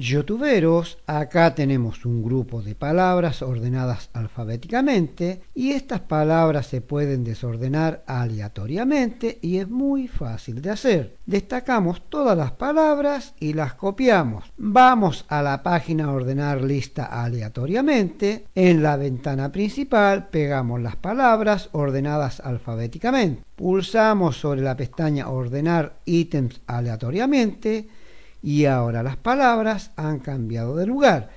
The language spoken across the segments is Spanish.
YouTuberos, acá tenemos un grupo de palabras ordenadas alfabéticamente y estas palabras se pueden desordenar aleatoriamente y es muy fácil de hacer. Destacamos todas las palabras y las copiamos. Vamos a la página ordenar lista aleatoriamente. En la ventana principal pegamos las palabras ordenadas alfabéticamente. Pulsamos sobre la pestaña ordenar ítems aleatoriamente y ahora las palabras han cambiado de lugar.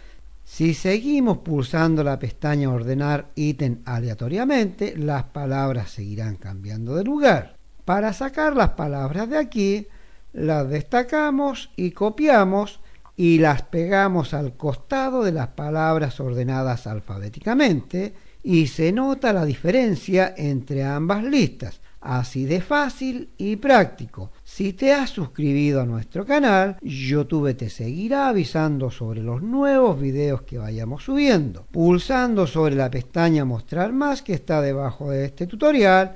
Si seguimos pulsando la pestaña Ordenar ítem aleatoriamente, las palabras seguirán cambiando de lugar. Para sacar las palabras de aquí, las destacamos y copiamos y las pegamos al costado de las palabras ordenadas alfabéticamente y se nota la diferencia entre ambas listas. Así de fácil y práctico. Si te has suscribido a nuestro canal, YouTube te seguirá avisando sobre los nuevos videos que vayamos subiendo. Pulsando sobre la pestaña Mostrar más que está debajo de este tutorial,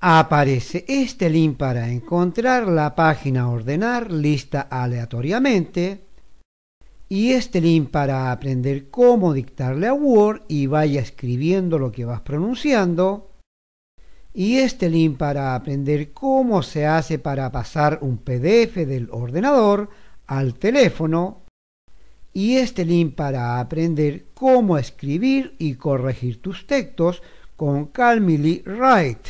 aparece este link para encontrar la página Ordenar lista aleatoriamente y este link para aprender cómo dictarle a Word y vaya escribiendo lo que vas pronunciando y este link para aprender cómo se hace para pasar un PDF del ordenador al teléfono y este link para aprender cómo escribir y corregir tus textos con Calmly Write.